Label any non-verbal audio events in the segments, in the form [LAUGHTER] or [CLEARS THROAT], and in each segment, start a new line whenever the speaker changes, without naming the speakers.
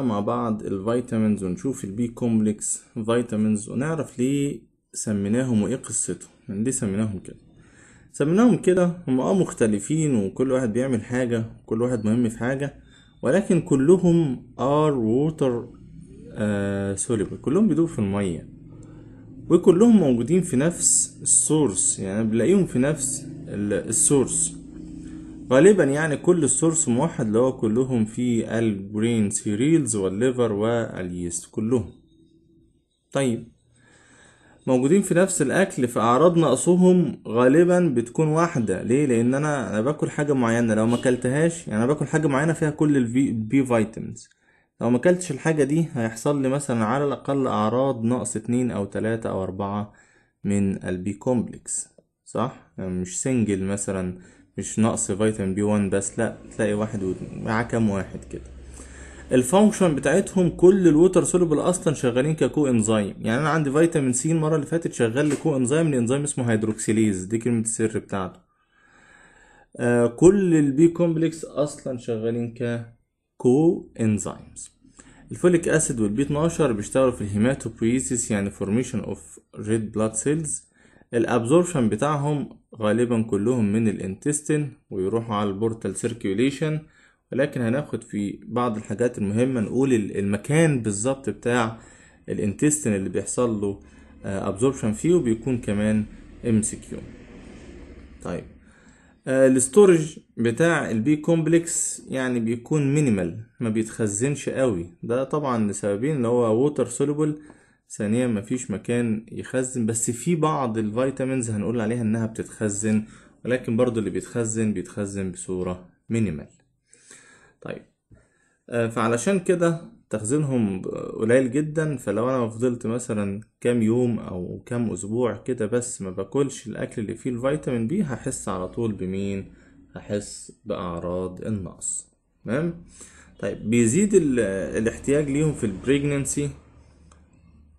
مع بعض الفيتامينز ونشوف البي كومبلكس فيتامينز ونعرف ليه سميناهم وايه قصتهم يعني ليه سميناهم كده سميناهم كده هم اه مختلفين وكل واحد بيعمل حاجة وكل واحد مهم في حاجة ولكن كلهم ار ووتر سوليبل كلهم بيدوب في المية وكلهم موجودين في نفس السورس يعني بنلاقيهم في نفس السورس غالبا يعني كل السورس موحد اللي هو كلهم في الجرين سيريلز والليفر واليست كلهم طيب موجودين في نفس الاكل فاعراض نقصهم غالبا بتكون واحده ليه لان انا انا باكل حاجه معينه لو ما اكلتهاش يعني انا باكل حاجه معينه فيها كل البي بي فيتامينز لو ما اكلتش الحاجه دي هيحصل لي مثلا على الاقل اعراض نقص اتنين او تلاتة او اربعة من البي كومبلكس صح يعني مش سنجل مثلا مش نقص فيتامين بي 1 بس لا تلاقي واحد مع كام واحد كده الفانكشن بتاعتهم كل الوتر سولوبل اصلا شغالين ككو انزيم يعني انا عندي فيتامين سي المره اللي فاتت شغال لكو انزيم لانزيم اسمه هيدروكسيليز دي كلمه السر بتاعته آه كل البي كومبلكس اصلا شغالين ككو انزيمز الفوليك اسيد والبي 12 بيشتغلوا في الهيماتوبويسيس يعني فورميشن اوف ريد بلاد سيلز الابزوربشن بتاعهم غالبا كلهم من الانتستين ويروحوا على البورتال سيركيوليشن ولكن هناخد في بعض الحاجات المهمة نقول المكان بالظبط بتاع الانتستين اللي بيحصل له ابزوربشن آه، فيه وبيكون كمان ام سي كيو طيب آه، الستورج بتاع البي كومبلكس يعني بيكون مينيمال ما بيتخزنش قوي ده طبعا لسببين اللي هو ووتر سوليبل ثانيا مفيش مكان يخزن بس في بعض الفيتامينز هنقول عليها انها بتتخزن ولكن برضو اللي بيتخزن بيتخزن بصورة مينيمال طيب آه، فعلشان كده تخزينهم قليل جدا فلو انا فضلت مثلا كام يوم او كام اسبوع كده بس ما باكلش الاكل اللي فيه الفيتامين بي هحس على طول بمين هحس باعراض النقص تمام طيب بيزيد الاحتياج ليهم في البريجننسي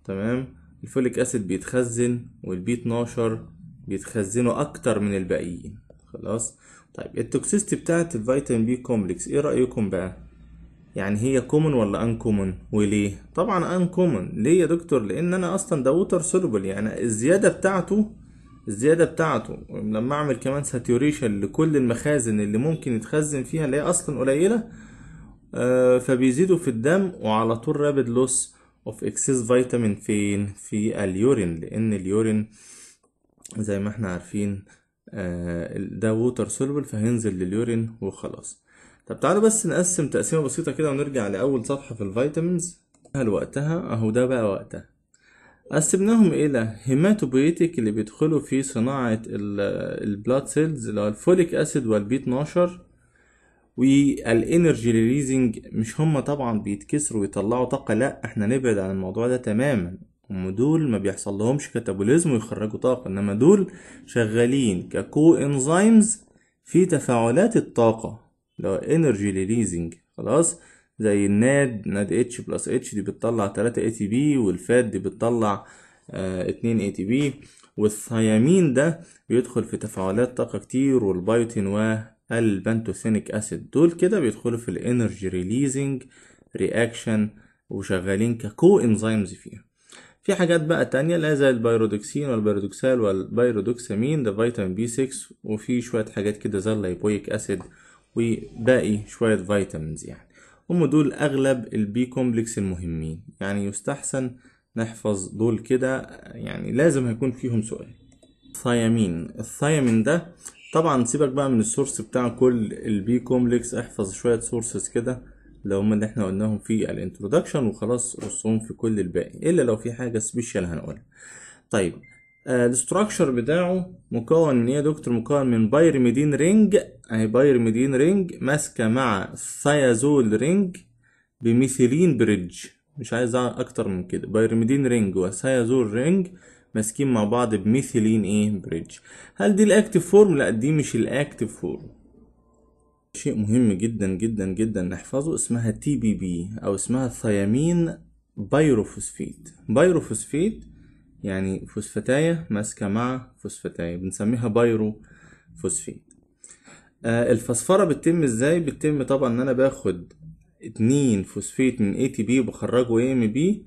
تمام الفوليك اسيد بيتخزن والبي 12 بيتخزنوا اكتر من الباقيين خلاص طيب التوكسيستي بتاعت الفيتامين بي كومبلكس ايه رايكم بقى يعني هي كومن ولا ان كومن وليه طبعا ان كومن ليه يا دكتور لان انا اصلا ده ووتر سولوبل يعني الزياده بتاعته الزياده بتاعته لما اعمل كمان ساتوريشن لكل المخازن اللي ممكن يتخزن فيها اللي هي اصلا قليله آه، فبيزيدوا في الدم وعلى طول رابد لوس اوف اكسس فيتامين فين في اليورين لان اليورين زي ما احنا عارفين آه، ده ووتر سولبل فهينزل لليورين وخلاص طب تعالوا بس نقسم تقسيمه بسيطه كده ونرجع لاول صفحه في الفيتامينز هل وقتها اهو ده بقى وقتها قسمناهم الى إيه؟ هيماتوبويتيك اللي بيدخلوا في صناعه البلاد سيلز اللي هو الفوليك اسيد والبي 12 والانرجي ريليزنج مش هما طبعا بيتكسروا ويطلعوا طاقه لا احنا نبعد عن الموضوع ده تماما هم دول ما بيحصل لهمش كاتابوليزم ويخرجوا طاقه انما دول شغالين ككو انزيمز في تفاعلات الطاقه لو انرجي ريليزنج خلاص زي الناد ناد اتش بلس اتش دي بتطلع 3 اي تي بي والفات دي بتطلع 2 اي تي بي والثيامين ده بيدخل في تفاعلات طاقه كتير والبيوتين و البنتوثينيك اسيد دول كده بيدخلوا في الانرجي ريليزنج رياكشن وشغالين ككو انزيمز فيها في حاجات بقى تانية لا زي البيرودوكسين والبيرودوكسال والبيرودوكسامين ده فيتامين بي 6 وفي شوية حاجات كده زي الليبويك أسيد وباقي شوية فيتامينز يعني هم دول أغلب البي كومبلكس المهمين يعني يستحسن نحفظ دول كده يعني لازم هيكون فيهم سؤال الثيامين الثيامين ده طبعا سيبك بقى من السورس بتاع كل البي كومبلكس احفظ شويه سورسز كده لو هما اللي احنا قلناهم في الانترودكشن وخلاص رصهم في كل الباقي الا لو في حاجه سبيشال هنقولها طيب آه، الاستراكشر بتاعه مكون من ايه يا دكتور مكون من بايرميدين رينج اهي يعني بايرميدين رينج ماسكه مع ثيازول رينج بميثيلين بريدج مش عايز اكتر من كده بايرميدين رينج وثيازول رينج ماسكين مع بعض بميثيلين ايه بريدج هل دي الاكتف فورم لا دي مش الاكتف فورم شيء مهم جدا جدا جدا نحفظه اسمها تي بي بي او اسمها ثيامين بايروفوسفيت بايروفوسفيت يعني فوسفاتاية ماسكة مع فوسفاتاية بنسميها بايروفوسفيت آه الفسفرة بتتم ازاي بتتم طبعا ان انا باخد اتنين فوسفيت من اي تي بي وبخرجه اي ام بي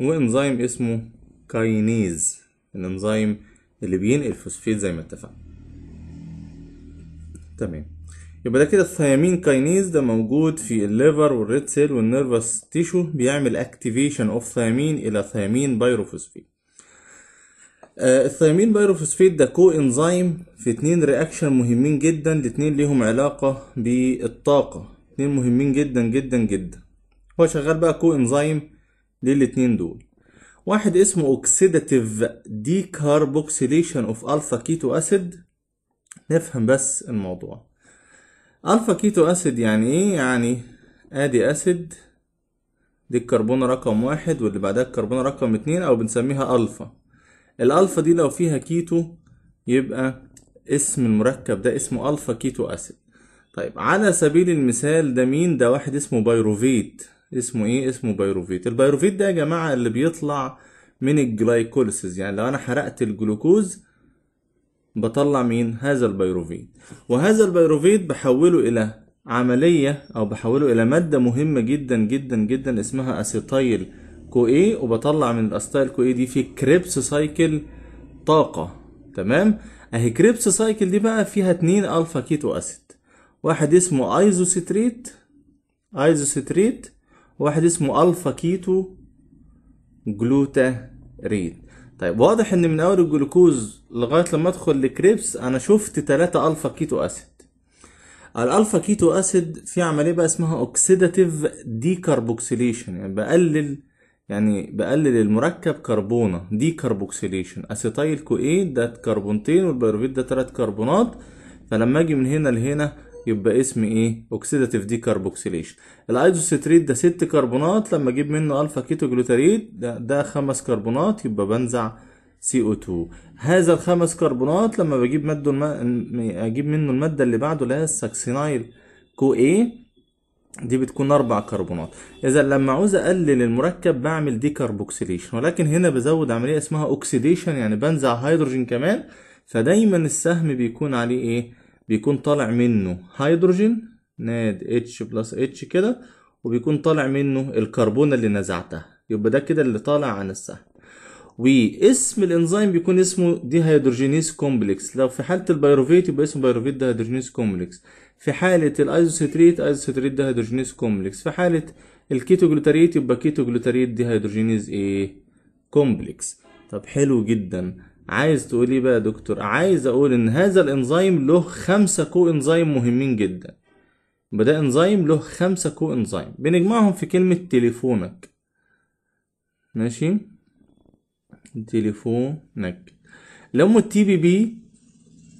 وانزيم اسمه كاينيز الانزيم اللي بينقل فوسفيت زي ما اتفقنا تمام يبقى ده كده الثيامين كاينيز ده موجود في الليفر والريد سيل والنيرفس تيشو بيعمل اكتيفيشن اوف ثيامين الى ثيامين بايروفوسفيت آه الثيامين بايروفوسفيت ده كو انزيم في اتنين رياكشن مهمين جدا الاتنين ليهم علاقة بالطاقة اتنين مهمين جدا جدا جدا هو شغال بقى كو انزيم للاتنين دول واحد اسمه اوكسيداتيف ديكاربوكسيليشن اوف الفا كيتو اسيد نفهم بس الموضوع الفا كيتو اسيد يعني ايه يعني ادي اسيد دي الكربون رقم واحد واللي بعدها الكربون رقم اتنين او بنسميها الفا الالفا دي لو فيها كيتو يبقى اسم المركب ده اسمه الفا كيتو اسيد طيب على سبيل المثال ده مين ده واحد اسمه بايروفيت اسمه ايه اسمه بيروفيت البيروفيت ده يا جماعه اللي بيطلع من الجلايكوليسيز يعني لو انا حرقت الجلوكوز بطلع مين هذا البيروفيت وهذا البيروفيت بحوله الى عمليه او بحوله الى ماده مهمه جدا جدا جدا اسمها اسيتايل كو ايه وبطلع من الاسيتايل كو ايه دي في كريبس سايكل طاقه تمام اهي كريبس سايكل دي بقى فيها اتنين الفا كيتو اسيد واحد اسمه ايزوسيتريت ايزوسيتريت واحد اسمه الفا كيتو جلوتاريد طيب واضح ان من اول الجلوكوز لغايه لما ادخل لكريبس انا شفت تلاتة الفا كيتو اسيد الالفا كيتو اسيد في عمليه بقى اسمها اوكسيداتيف ديكربوكسيليشن يعني بقلل يعني بقلل المركب كربونه ديكربوكسيليشن اسيتايل كو ايه ده كربونتين والبيروفيت ده ثلاث كربونات فلما اجي من هنا لهنا يبقى اسم ايه اوكسيداتيف دي كاربوكسيليشن الايزوستريت ده ست كربونات لما اجيب منه الفا كيتو جلوتاريت ده, ده خمس كربونات يبقى بنزع سي او 2 هذا الخمس كربونات لما بجيب ماده الم... اجيب منه الماده اللي بعده اللي هي الساكسينايل كو ايه دي بتكون اربع كربونات اذا لما عاوز اقلل المركب بعمل دي كاربوكسيليشن ولكن هنا بزود عمليه اسمها اوكسيديشن يعني بنزع هيدروجين كمان فدايما السهم بيكون عليه ايه بيكون طالع منه هيدروجين ناد اتش بلس اتش كده وبيكون طالع منه الكربون اللي نزعتها يبقى ده كده اللي طالع عن السهم واسم الانزيم بيكون اسمه دي هيدروجينيز كومبلكس لو في حاله البيروفيت يبقى اسمه بيروفيت ده هيدروجينيز كومبلكس في حاله الايزوستريت ايزوستريت ده هيدروجينيز كومبلكس في حاله الكيتو جلوتاريت يبقى كيتو جلوتاريت دي هيدروجينيز ايه كومبلكس طب حلو جدا عايز تقول ايه بقى يا دكتور عايز اقول ان هذا الانزيم له خمسة كو انزيم مهمين جدا بدا انزيم له خمسة كو انزيم بنجمعهم في كلمة تليفونك ماشي تليفونك لما التي بي بي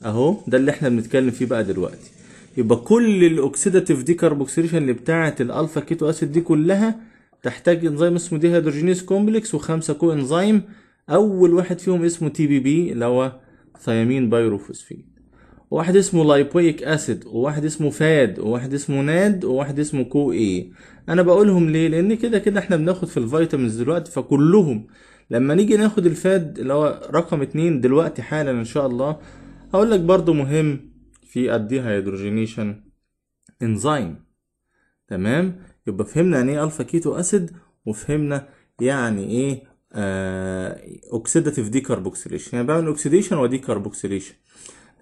اهو ده اللي احنا بنتكلم فيه بقى دلوقتي يبقى كل الاوكسيداتيف دي كاربوكسيليشن اللي بتاعه الالفا كيتو اسيد دي كلها تحتاج انزيم اسمه دي هيدروجينيز كومبلكس وخمسة كو انزيم اول واحد فيهم اسمه تي بي بي اللي هو ثيامين بايروفوسفين وواحد اسمه لايبويك اسيد وواحد اسمه فاد وواحد اسمه ناد وواحد اسمه كو اي انا بقولهم ليه لان كده كده احنا بناخد في الفيتامينز دلوقتي فكلهم لما نيجي ناخد الفاد اللي هو رقم اتنين دلوقتي حالا ان شاء الله هقول لك برضو مهم في الدي هيدروجينيشن انزيم تمام يبقى فهمنا يعني ايه الفا كيتو اسيد وفهمنا يعني ايه اوكسيداتيف آه، ديكربوكسيليشن يعني بعمل اوكسيديشن وديكربوكسيليشن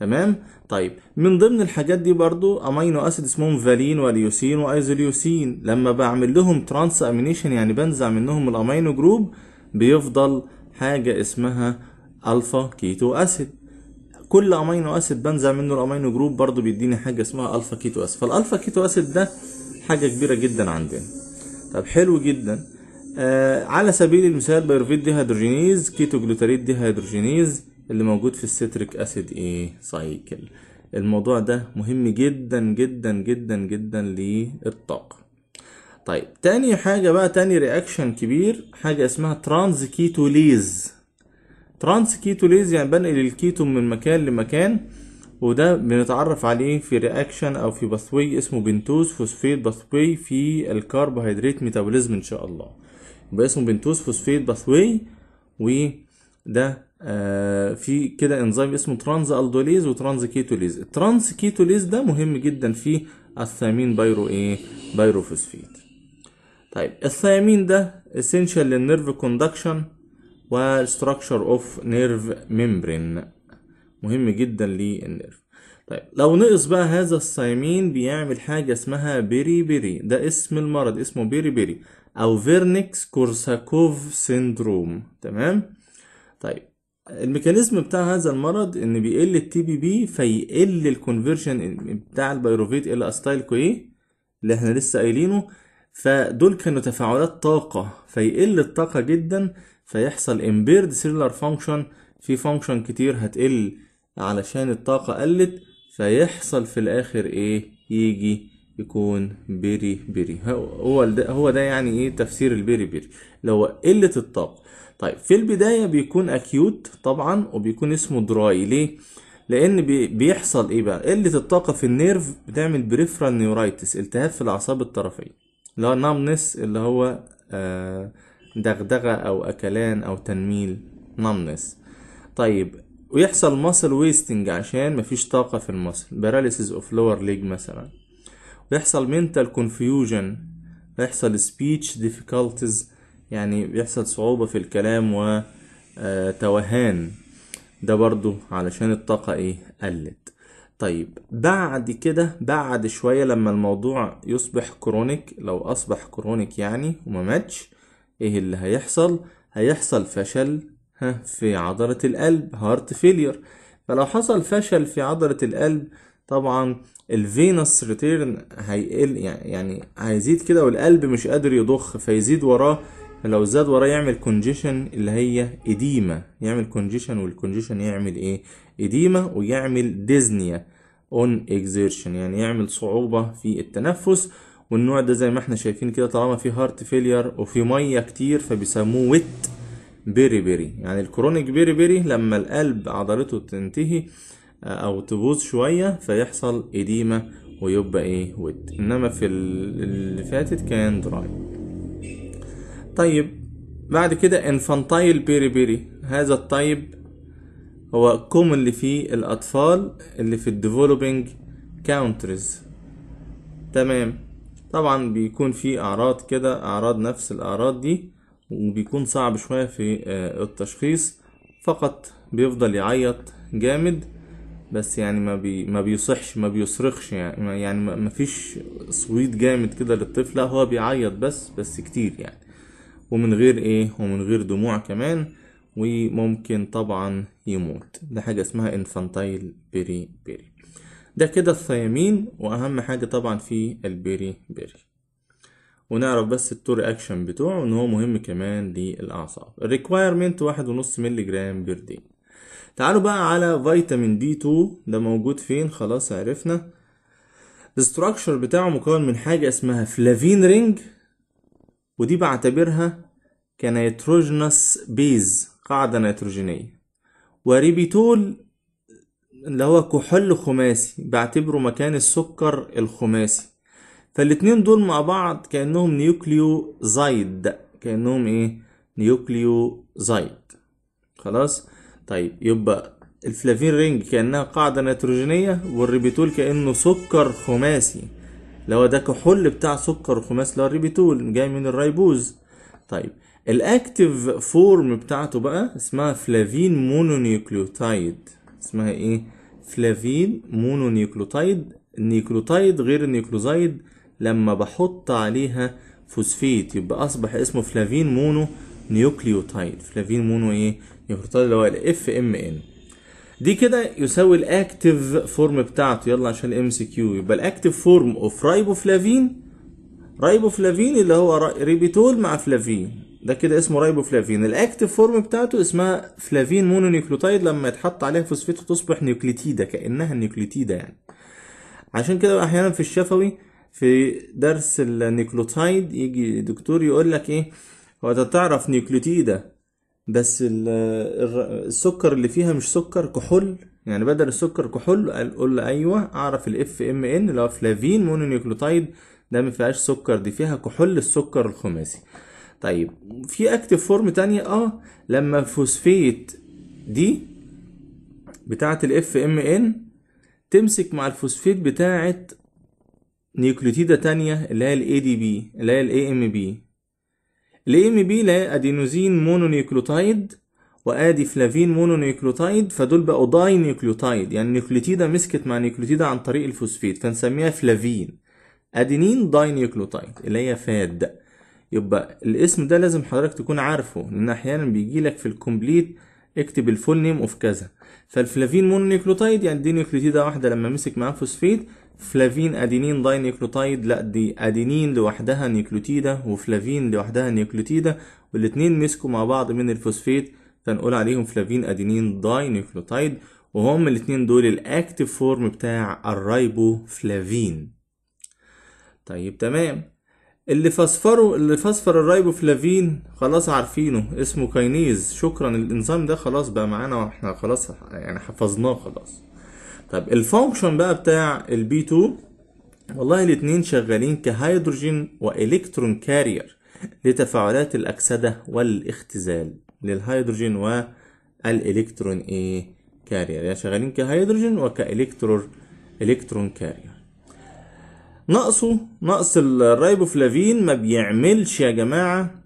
تمام طيب من ضمن الحاجات دي برضو امينو اسيد اسمهم فالين واليوسين وايزوليوسين لما بعمل لهم ترانس امينيشن يعني بنزع منهم الامينو جروب بيفضل حاجه اسمها الفا كيتو اسيد كل امينو اسيد بنزع منه الامينو جروب برضو بيديني حاجه اسمها الفا كيتو اسيد فالالفا كيتو اسيد ده حاجه كبيره جدا عندنا طب حلو جدا آه على سبيل المثال بيروفيت دي هيدروجينيز كيتو جلوتاريت دي هيدروجينيز اللي موجود في السيتريك اسيد ايه سايكل الموضوع ده مهم جدا جدا جدا جدا للطاقة طيب تاني حاجة بقى تاني رياكشن كبير حاجة اسمها ترانز كيتوليز ترانس كيتوليز يعني بنقل الكيتون من مكان لمكان وده بنتعرف عليه في رياكشن او في باثوي اسمه بنتوز فوسفيت باثوي في الكربوهيدرات ميتابوليزم ان شاء الله يبقى اسمه بنتوز فوسفيت باثواي وده آه في كده انزيم اسمه ترانز الدوليز وترانز كيتوليز الترانز كيتوليز ده مهم جدا في الثيامين بايرو ايه بايرو فوسفيت طيب الثيامين ده اسينشال للنيرف كوندكشن وستراكشر اوف نيرف ميمبرين مهم جدا للنيرف طيب لو نقص بقى هذا الثيامين بيعمل حاجة اسمها بيري بيري ده اسم المرض اسمه بيري بيري او فيرنيكس كورساكوف سيندروم تمام طيب الميكانيزم بتاع هذا المرض ان بيقل التي بي بي فيقل الكونفرجن بتاع البيروفيت الى استايل ايه اللي احنا لسه قايلينه فدول كانوا تفاعلات طاقه فيقل الطاقه جدا فيحصل امبيرد سيلولار فانكشن في فانكشن كتير هتقل علشان الطاقه قلت فيحصل في الاخر ايه يجي يكون بيري بيري هو ده هو ده يعني ايه تفسير البيري بيري اللي هو قله الطاقه طيب في البدايه بيكون اكيوت طبعا وبيكون اسمه دراي ليه لان بيحصل ايه بقى قله الطاقه في النيرف بتعمل بريفرال نيورايتس التهاب في الاعصاب الطرفيه اللي هو نامنس اللي هو آه، دغدغه او اكلان او تنميل نامنس طيب ويحصل ماسل ويستنج عشان مفيش طاقه في الماسل باراليسيس اوف لور ليج مثلا بيحصل mental confusion بيحصل speech difficulties يعني بيحصل صعوبة في الكلام وتوهان آه، ده برضو علشان الطاقة ايه قلت طيب بعد كده بعد شوية لما الموضوع يصبح كرونيك لو أصبح كرونيك يعني وما ماتش إيه اللي هيحصل؟ هيحصل فشل في عضلة القلب هارت فيلير فلو حصل فشل في عضلة القلب طبعا الفينس ريتيرن هيقل يعني هيزيد كده والقلب مش قادر يضخ فيزيد وراه لو زاد وراه يعمل كونجيشن اللي هي اديمة يعمل كونجيشن والكونجيشن يعمل ايه اديمة ويعمل ديزنيا اون اكزيرشن يعني يعمل صعوبة في التنفس والنوع ده زي ما احنا شايفين كده طالما في هارت فيلير وفي ميه كتير فبيسموه ويت بيري بيري يعني الكرونيك بيري بيري لما القلب عضلته تنتهي او تبوظ شوية فيحصل اديمة ويبقى ايه ود انما في اللي فاتت كان دراي طيب بعد كده انفانتايل بيري بيري هذا الطيب هو كوم اللي فيه الاطفال اللي في الديفلوبينج كاونتريز تمام طبعا بيكون في اعراض كده اعراض نفس الاعراض دي وبيكون صعب شوية في آه، التشخيص فقط بيفضل يعيط جامد بس يعني ما بي ما بيصحش ما بيصرخش يعني يعني ما فيش صويت جامد كده للطفل لا هو بيعيط بس بس كتير يعني ومن غير ايه ومن غير دموع كمان وممكن طبعا يموت ده حاجة اسمها انفانتايل بيري بيري ده كده الثيامين واهم حاجة طبعا في البيري بيري ونعرف بس التور اكشن بتوعه ان هو مهم كمان للاعصاب الريكوايرمنت واحد ونص ملي جرام بير دي تعالوا بقى على فيتامين دي 2 ده موجود فين خلاص عرفنا الاستراكشر بتاعه مكون من حاجة اسمها فلافين رينج ودي بعتبرها كنيتروجينس بيز قاعدة نيتروجينية وريبيتول اللي هو كحول خماسي بعتبره مكان السكر الخماسي فالاتنين دول مع بعض كأنهم نيوكليو زايد كأنهم ايه نيوكليو زايد خلاص طيب يبقى الفلافين رينج كأنها قاعدة نيتروجينية والريبيتول كأنه سكر خماسي اللي هو ده كحول بتاع سكر خماسي اللي هو الريبيتول جاي من الريبوز طيب الاكتيف فورم بتاعته بقى اسمها فلافين مونونيوكليوتايد اسمها ايه فلافين مونونيوكليوتايد النيوكليوتايد غير النيوكليوزايد لما بحط عليها فوسفيت يبقى اصبح اسمه فلافين مونو نيوكليوتايد فلافين مونو ايه نيوكليوتايد اللي هو الاف ام ان دي كده يساوي الاكتيف فورم بتاعته يلا عشان الام سي كيو يبقى الاكتيف فورم اوف رايبوفلافين رايبوفلافين اللي هو ريبيتول مع فلافين ده كده اسمه رايبوفلافين الاكتيف فورم بتاعته اسمها فلافين نيوكليوتايد لما يتحط عليها فوسفيت تصبح نيوكليتيدا كأنها نيوكليتيدا يعني عشان كده احيانا في الشفوي في درس النيوكليوتايد يجي دكتور يقول لك ايه تعرف نيوكليوتيدة بس السكر اللي فيها مش سكر كحول يعني بدل السكر كحول قول ايوه اعرف الاف ام ان اللي هو فلافين مونونيوكليوتايد ده ما فيهاش سكر دي فيها كحول السكر الخماسي طيب في اكتف فورم تانية اه لما فوسفيت دي بتاعت الاف ام ان تمسك مع الفوسفيت بتاعت نيوكليوتيدة تانية اللي هي الاي دي بي اللي هي الاي ام بي ل ام بي لا ادينوزين مونونيوكليوتايد وادي فلافين مونونيوكليوتايد فدول بقوا داي نيوكليوتايد يعني نيوكليوتيده مسكت مع نيوكليوتيده عن طريق الفوسفيت فنسميها فلافين ادينين داي نيوكليوتايد اللي هي فاد يبقى الاسم ده لازم حضرتك تكون عارفه لان احيانا بيجي لك في الكومبليت اكتب الفول نيم اوف كذا فالفلافين مونونيوكليوتايد يعني دي نيوكليوتيده واحده لما مسك معاه فوسفيت فلافين ادينين داي نيكلوتايد لا دي ادينين لوحدها نيكلوتيدا وفلافين لوحدها نيكلوتيدا والاتنين مسكوا مع بعض من الفوسفيت فنقول عليهم فلافين ادينين داي نيكلوتايد وهم الاتنين دول الاكتيف فورم بتاع الرايبو فلافين طيب تمام اللي فسفره اللي فسفر الريبوفلافين خلاص عارفينه اسمه كاينيز شكرا الانزيم ده خلاص بقى معانا واحنا خلاص يعني حفظناه خلاص طب الفانكشن بقى بتاع البي 2 والله الاتنين شغالين كهيدروجين والكترون كارير لتفاعلات الاكسده والاختزال للهيدروجين والالكترون ايه كارير يعني شغالين كهيدروجين وكالكترون الكترون كارير ناقصه نقص الرايبوفلافين ما بيعملش يا جماعه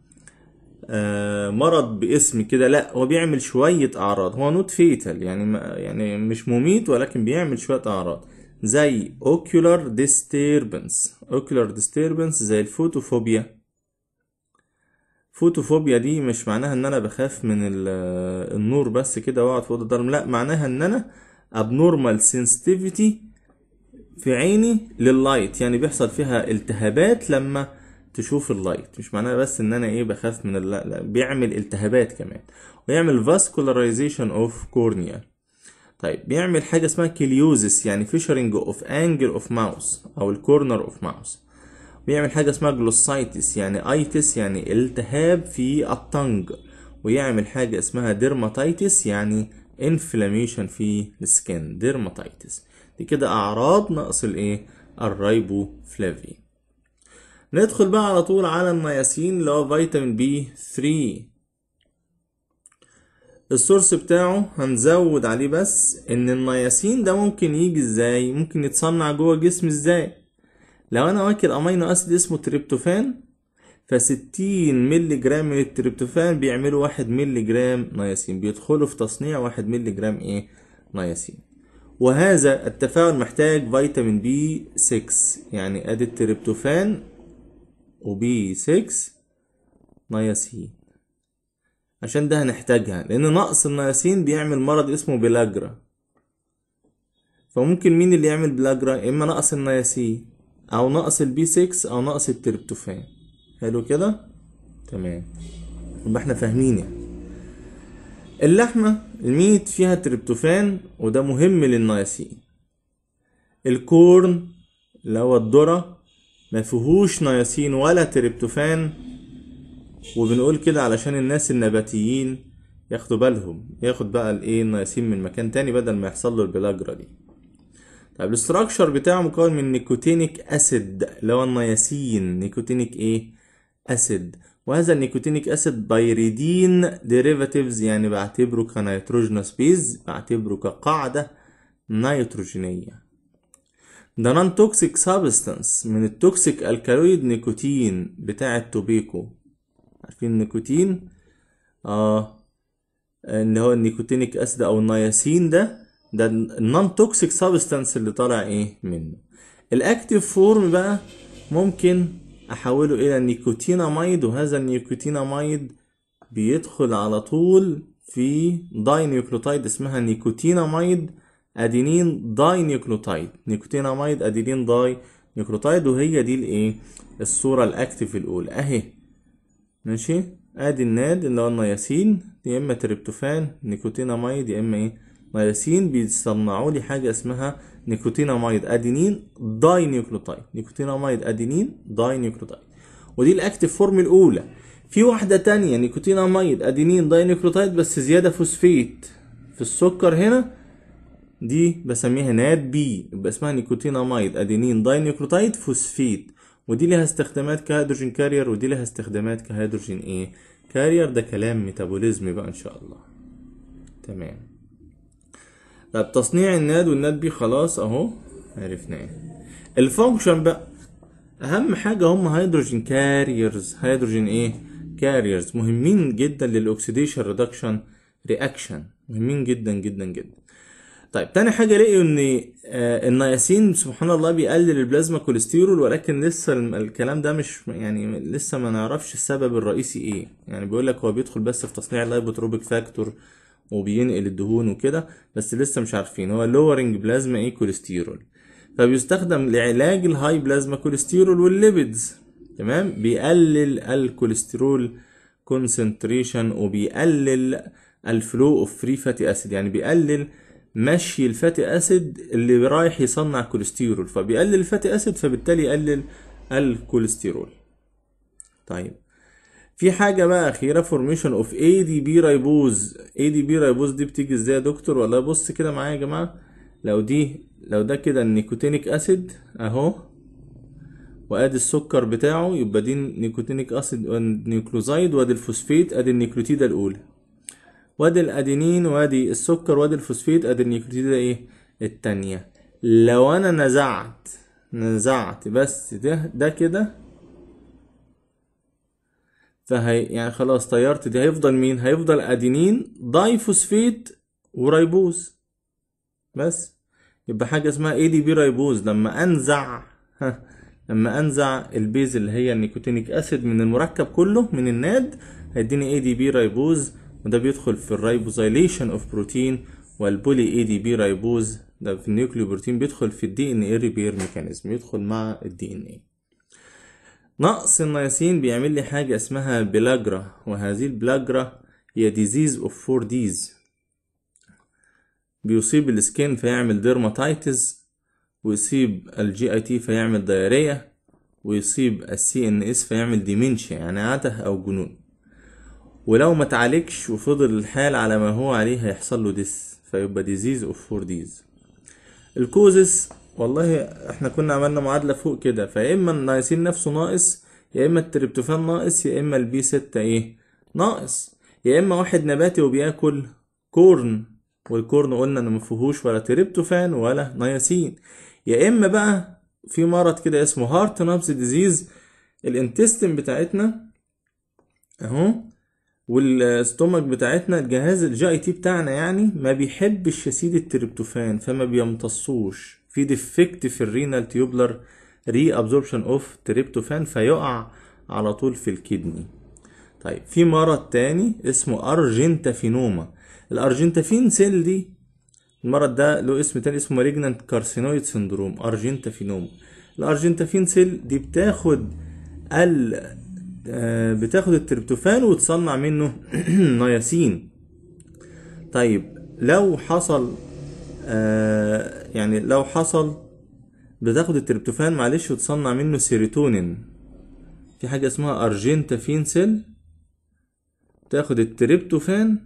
آه، مرض باسم كده لا هو بيعمل شويه اعراض هو نوت فيتال يعني يعني مش مميت ولكن بيعمل شويه اعراض زي اوكيولار ديستيربنس اوكيولار ديستيربنس زي الفوتوفوبيا فوتوفوبيا دي مش معناها ان انا بخاف من النور بس كده واقعد في اوضه ضلمه لا معناها ان انا abnormal sensitivity في عيني لللايت يعني بيحصل فيها التهابات لما تشوف اللايت مش معناه بس ان انا ايه بخاف من اللا لا بيعمل التهابات كمان ويعمل vascularization اوف كورنيا طيب بيعمل حاجه اسمها كيليوزس يعني فيشرنج اوف انجل اوف ماوس او الكورنر اوف ماوس بيعمل حاجه اسمها جلوسايتس يعني ايتس يعني التهاب في الطنج ويعمل حاجه اسمها ديرماتايتس يعني انفلاميشن في السكن ديرماتايتس دي كده اعراض نقص الايه الرايبو ندخل بقى على طول على النياسين اللي هو فيتامين بي 3 السورس بتاعه هنزود عليه بس ان النياسين ده ممكن يجي ازاي ممكن يتصنع جوه الجسم ازاي لو انا واكل امينو اسيد اسمه تريبتوفان فستين ملي جرام من التريبتوفان بيعملوا واحد ملي جرام نياسين بيدخلوا في تصنيع واحد ملي جرام ايه نياسين وهذا التفاعل محتاج فيتامين بي 6 يعني ادي التريبتوفان وبي 6 نياسين عشان ده هنحتاجها لان نقص النياسين بيعمل مرض اسمه بلاجرا فممكن مين اللي يعمل بلاجرا اما نقص النياسين او نقص البي 6 او نقص التربتوفان حلو كده تمام يبقى احنا فاهمين يعني اللحمة الميت فيها تربتوفان وده مهم للنياسين الكورن اللي هو الذرة ما فيهوش نياسين ولا تريبتوفان وبنقول كده علشان الناس النباتيين ياخدوا بالهم ياخد بقى الايه النياسين من مكان تاني بدل ما يحصل له البلاجرا دي طب الاستراكشر بتاعه مكون من نيكوتينيك اسيد اللي هو النياسين نيكوتينيك ايه اسيد وهذا النيكوتينيك اسيد بايريدين ديريفاتيفز يعني بعتبره كنيتروجينوس بيز بعتبره كقاعده نيتروجينيه ده نون توكسيك سابستانس من التوكسيك الكالويد نيكوتين بتاع التوبيكو عارفين النيكوتين اه اللي هو النيكوتينيك اسيد او النياسين ده ده النون توكسيك سابستانس اللي طالع ايه منه الاكتيف فورم بقى ممكن احوله الى نيكوتيناميد وهذا النيكوتيناميد بيدخل على طول في داينيوكلوتايد اسمها نيكوتيناميد ادينين داي نيكلوتايد نيكوتيناميد ادينين داي نيكلوتايد وهي دي الايه الصوره الاكتف الاولى اهي ماشي ادي الناد اللي هو النياسين يا اما تريبتوفان نيكوتيناميد يا اما ايه نياسين بيصنعوا لي حاجه اسمها نيكوتيناميد ادينين داي نيكلوتايد نيكوتيناميد ادينين داي نيكلوتايد ودي الاكتف فورم الاولى في واحده تانية نيكوتيناميد ادينين داي نيكلوتايد بس زياده فوسفيت في السكر هنا دي بسميها ناد بي يبقى اسمها نيكوتيناميد ادينين داينيكروتايد فوسفيت ودي ليها استخدامات كهيدروجين كارير ودي ليها استخدامات كهيدروجين ايه كارير ده كلام ميتابوليزم بقى ان شاء الله تمام طب تصنيع الناد والناد بي خلاص اهو عرفناه الفانكشن بقى اهم حاجه هم هيدروجين كاريرز هيدروجين ايه كاريرز مهمين جدا للاكسديشن ريدكشن رياكشن مهمين جدا جدا جدا طيب تاني حاجه لقيوا ان آه، النياسين سبحان الله بيقلل البلازما كوليسترول ولكن لسه الكلام ده مش يعني لسه ما نعرفش السبب الرئيسي ايه يعني بيقول لك هو بيدخل بس في تصنيع اللايبوتروبيك فاكتور وبينقل الدهون وكده بس لسه مش عارفين هو لورنج بلازما ايه كوليسترول فبيستخدم لعلاج الهاي بلازما كوليسترول والليبيدز تمام بيقلل الكوليسترول كونسنتريشن وبيقلل الفلو اوف فري فاتي اسيد يعني بيقلل مشي الفاتي اسيد اللي رايح يصنع كوليسترول فبيقلل الفاتي اسيد فبالتالي يقلل الكوليسترول طيب في حاجه بقى اخيره فورميشن اوف اي دي بي ريبوز اي دي بي ريبوز دي بتيجي ازاي يا دكتور والله بص كده معايا يا جماعه لو دي لو ده كده النيكوتينيك اسيد اهو وادي السكر بتاعه يبقى دي نيكوتينيك اسيد نيوكلوزايد وادي الفوسفيت ادي النيكلوتيدا الاولى وادي الادينين وادي السكر وادي الفوسفيت ادي النيكوتيدا ايه التانية لو انا نزعت نزعت بس ده ده كده فهي يعني خلاص طيرت دي هيفضل مين هيفضل ادينين داي فوسفيت وريبوز بس يبقى حاجه اسمها اي دي بي ريبوز لما انزع ها لما انزع البيز اللي هي النيكوتينيك اسيد من المركب كله من الناد هيديني اي دي بي ريبوز وده بيدخل في الريبوزيليشن اوف بروتين والبولي اي دي بي ريبوز ده في النيوكليو بروتين بيدخل في الدي ان اي ريبير ميكانيزم يدخل مع الدي ان اي نقص النياسين بيعمل لي حاجة اسمها بلاجرا وهذه البلاجرا هي ديزيز اوف فور ديز بيصيب السكين فيعمل ديرماتايتس ويصيب الجي اي تي فيعمل دايريا ويصيب السي ان اس فيعمل ديمنشيا يعني عته او جنون ولو ما اتعالجش وفضل الحال على ما هو عليه هيحصل له ديس فيبقى ديزيز اوف فور ديز الكوزس والله احنا كنا عملنا معادله فوق كده فيا اما النايسين نفسه ناقص يا اما التريبتوفان ناقص يا اما البي 6 ايه ناقص يا اما واحد نباتي وبياكل كورن والكورن قلنا انه ما فيهوش ولا تريبتوفان ولا نايسين يا اما بقى في مرض كده اسمه هارت نابس ديزيز الانتستين بتاعتنا اهو والاستومك بتاعتنا الجهاز الجي اي تي بتاعنا يعني ما بيحبش يسيد التريبتوفان فما بيمتصوش في ديفكت في الرينال تيوبلر ري ابزوربشن اوف تريبتوفان فيقع على طول في الكدني طيب في مرض تاني اسمه ارجنتافينوما الارجنتافين سيل دي المرض ده له اسم تاني اسمه مالجنانت كارسينويد سندروم ارجنتافينوما الارجنتافين سيل دي بتاخد ال آه، بتاخد التريبتوفان وتصنع منه [CLEARS THROAT] نياسين طيب لو حصل آه، يعني لو حصل بتاخد التريبتوفان معلش وتصنع منه سيروتونين في حاجة اسمها أرجنتافين سيل تاخد التريبتوفان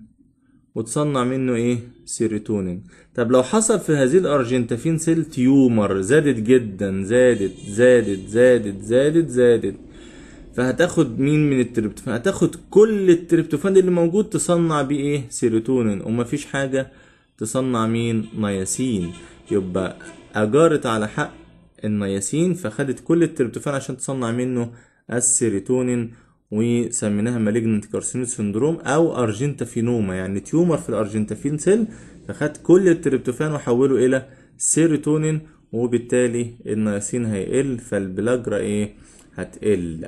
وتصنع منه ايه سيروتونين طب لو حصل في هذه الأرجنتافين سيل تيومر زادت جدا زادت زادت زادت زادت زادت, زادت فهتاخد مين من التريبتوفان هتاخد كل التريبتوفان اللي موجود تصنع بيه ايه سيروتونين ومفيش حاجه تصنع مين نياسين يبقى اجارت على حق النياسين فخدت كل التريبتوفان عشان تصنع منه السيروتونين وسميناها مالجنت كارسينوس سندروم او ارجنتافينوما يعني تيومر في الارجنتافين سيل فخد كل التريبتوفان وحوله الى سيروتونين وبالتالي النياسين هيقل فالبلاجرا ايه هتقل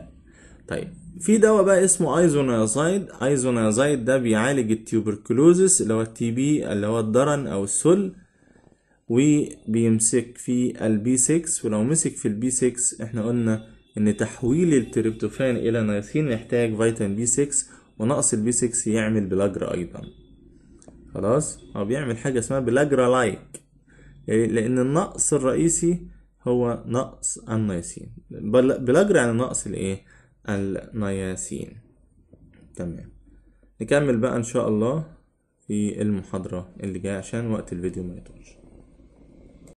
طيب في دواء بقى اسمه ايزونازايد ايزونازايد ده بيعالج التيوبركلوزس اللي هو التي بي اللي هو الدرن او السل وبيمسك في البي 6 ولو مسك في البي 6 احنا قلنا ان تحويل التريبتوفان الى نايسين محتاج فيتامين بي 6 ونقص البي 6 يعمل بلاجرا ايضا خلاص هو بيعمل حاجه اسمها بلاجرا لايك يعني لان النقص الرئيسي هو نقص النايسين بلاجرا يعني نقص الايه النياسين تمام نكمل بقى ان شاء الله في المحاضرة اللي جاية عشان وقت الفيديو ما يطولش